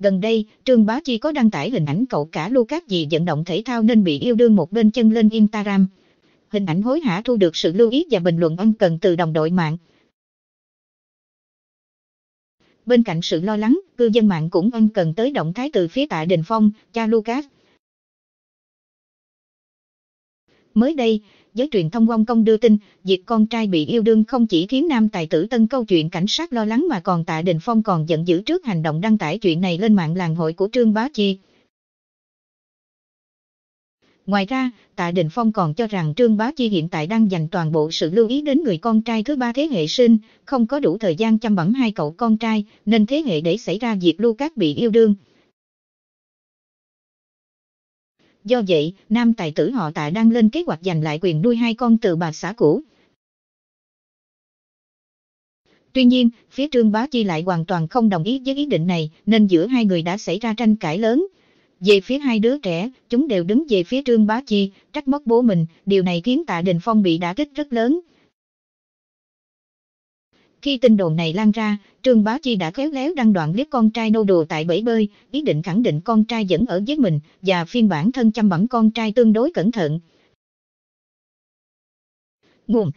Gần đây, Trương Bá Chi có đăng tải hình ảnh cậu cả Lucas vì vận động thể thao nên bị yêu đương một bên chân lên Instagram. Hình ảnh hối hả thu được sự lưu ý và bình luận ân cần từ đồng đội mạng. Bên cạnh sự lo lắng, cư dân mạng cũng ân cần tới động thái từ phía Tạ Đình Phong, cha Lucas, Mới đây, giới truyền thông Hong Kong đưa tin, việc con trai bị yêu đương không chỉ khiến nam tài tử tân câu chuyện cảnh sát lo lắng mà còn Tạ Đình Phong còn giận dữ trước hành động đăng tải chuyện này lên mạng làng hội của Trương Bá Chi. Ngoài ra, Tạ Đình Phong còn cho rằng Trương Bá Chi hiện tại đang dành toàn bộ sự lưu ý đến người con trai thứ ba thế hệ sinh, không có đủ thời gian chăm bẩm hai cậu con trai, nên thế hệ để xảy ra việc các bị yêu đương. Do vậy, nam tài tử họ tạ đang lên kế hoạch giành lại quyền nuôi hai con từ bà xã cũ. Tuy nhiên, phía Trương Bá Chi lại hoàn toàn không đồng ý với ý định này, nên giữa hai người đã xảy ra tranh cãi lớn. Về phía hai đứa trẻ, chúng đều đứng về phía Trương Bá Chi, trách móc bố mình, điều này khiến Tạ Đình Phong bị đả kích rất lớn. Khi tin đồn này lan ra, Trương Bá Chi đã khéo léo đăng đoạn clip con trai nô đồ tại bể bơi, ý định khẳng định con trai vẫn ở với mình, và phiên bản thân chăm bẵm con trai tương đối cẩn thận. Nguồn